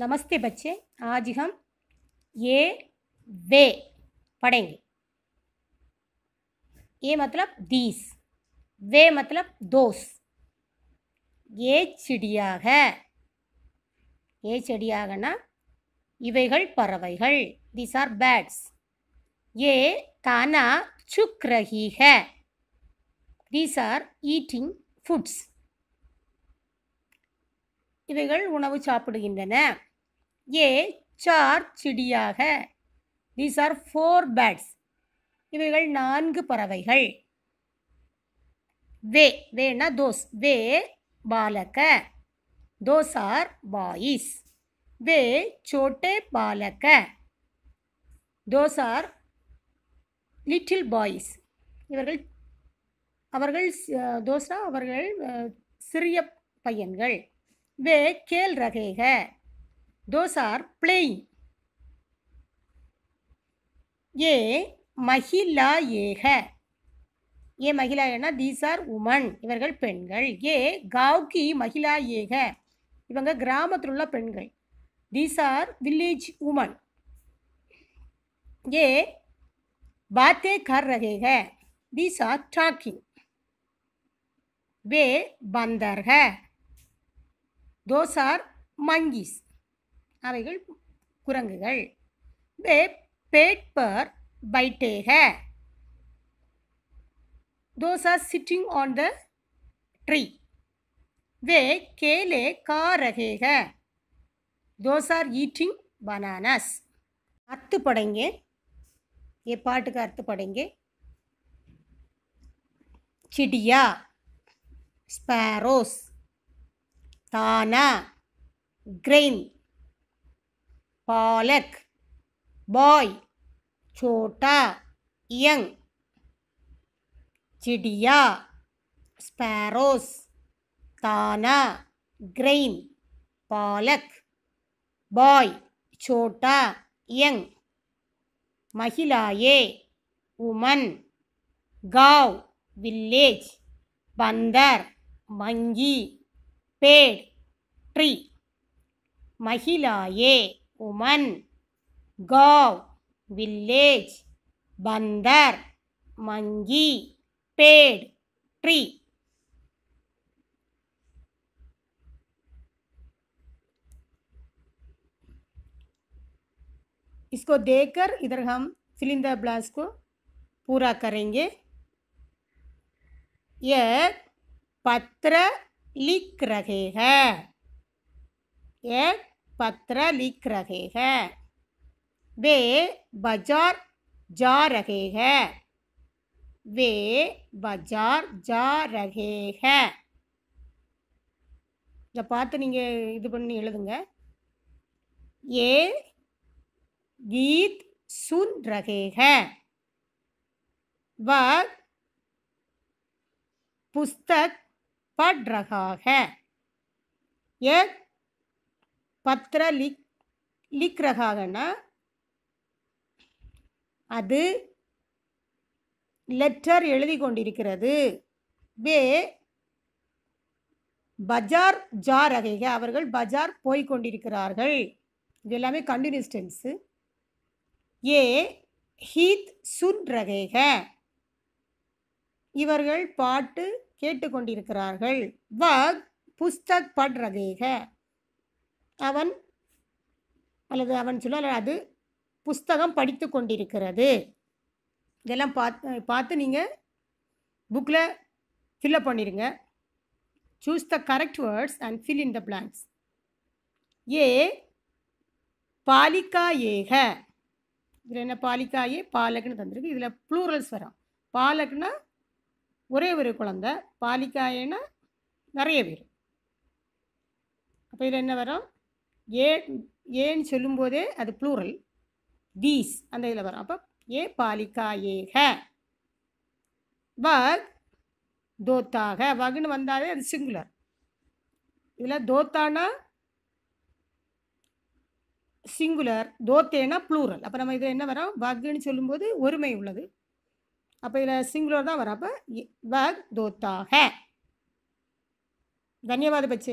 नमस्ते बच्चे आज हम ये वे पढ़ेंगे ये मतलब दीस वे मतलब दोस ये है ये ना இவைகள் பறவைகள் दीस आर பேட்ஸ் ये தானா चुक रही है दीस आर ईटिंग ஃபுட்ஸ் இவைகள் உணவு சாப்பிடுகின்றன ஏ சார் சிடியாக தீஸ் ஆர் ஃபோர் பேட்ஸ் இவைகள் நான்கு பறவைகள் வே வேனா தோஸ் வே பாலக தோஸ் ஆர் பாய்ஸ் வே சோட்டே பாலக தோஸ் ஆர் லிட்டில் பாய்ஸ் இவர்கள் அவர்கள் தோசா அவர்கள் சிறிய பையன்கள் वे खेल रहे हैं दोस आर प्लेइंग ये महिला ये है ये महिला ஏன்னா தீஸ் ஆர் உமன் இவர்கள் பெண்கள் ஏ காவ்கி மகிழா ஏக இவங்க கிராமத்தில் உள்ள பெண்கள் தீஸ் ஆர் வில்லேஜ் உமன் ஏ பாத்தே கர் ரகேக தீஸ் ஆர் டாக்கிங் வே பந்தர்க தோஸ் ஆர் மங்கீஸ் அவைகள் குரங்குகள் பே பேட்பர் பைட்டேக those are sitting on the tree வே கேலே காரகேக தோஸ் ஆர் ஈட்டிங் பனானாஸ் அத்து படைங்கே ஏ பாட்டுக்கு का अर्थ पढ़ेंगे चिड़िया स्पैरोस சானா கிரெயின் பாலக் பாய் छोटा यंग चिड़िया स्पैरोस ताना ग्रेन पालक बॉय छोटा यंग महिलाएं वुमन गांव विलेज बंदर मंगी पेड़ ट्री महिलाए उमन गाव विलेज बंदर मंगी पेड़ ट्री इसको देखकर इधर हम फिलिंदा ब्लास को पूरा करेंगे यह पत्र लिख रहे हैं एक पत्र लिख रहे हैं वे बाजार जा रहे हैं वे बाजार जा रहे हैं पात नहीं நீங்கள் இது பண்ணி गीत सुन रहे हैं वह पुस्तक पड्रगाः यत् பத்ர லிக் லிக்ரகாகனா அது லெட்டர் எழுதி கொண்டிருக்கிறது பே பஜார் ஜா ரகைக அவர்கள் பஜார் போய் கொண்டிருக்கிறார்கள் இது எல்லாமே கண்டினியூஸ் டென்ஸு ஏ ஹீத் சுன் ரகைக இவர்கள் பாட்டு கேட்டுக்கொண்டிருக்கிறார்கள் வக் புஸ்தக் படுறதேக அவன் அல்லது அவன் சொல்ல அது புஸ்தகம் படித்து கொண்டிருக்கிறது இதெல்லாம் பார்த்து பார்த்து நீங்கள் புக்கில் ஃபில்அப் பண்ணிடுங்க choose the correct words and fill in the blanks ஏ பாலிக்கா ஏக இதில் என்ன பாலிக்காயே பாலக்குன்னு தந்திருக்கு இதில் ப்ளூரல்ஸ் வரும் பாலக்குன்னா ஒரே ஒரு குழந்த பாலிக்காயினா நிறைய பேர் அப்போ இதில் என்ன வரும் ஏ ஏன்னு சொல்லும்போதே அது ப்ளூரல் தீஸ் அந்த இதில் வரும் அப்போ ஏ பாலிக்கா ஏக ஹ வக் தோத்தாக வகுன்னு வந்தாலே அது சிங்குலர் இதில் தோத்தானா சிங்குலர் தோத்தேனா ப்ளூரல் அப்போ நம்ம இதில் என்ன வரோம் வகுன்னு சொல்லும்போது ஒருமை உள்ளது அப்போ இதில் சிங்குலர் தான் வர அப்போ தோத்தா தன்யவாத பச்சை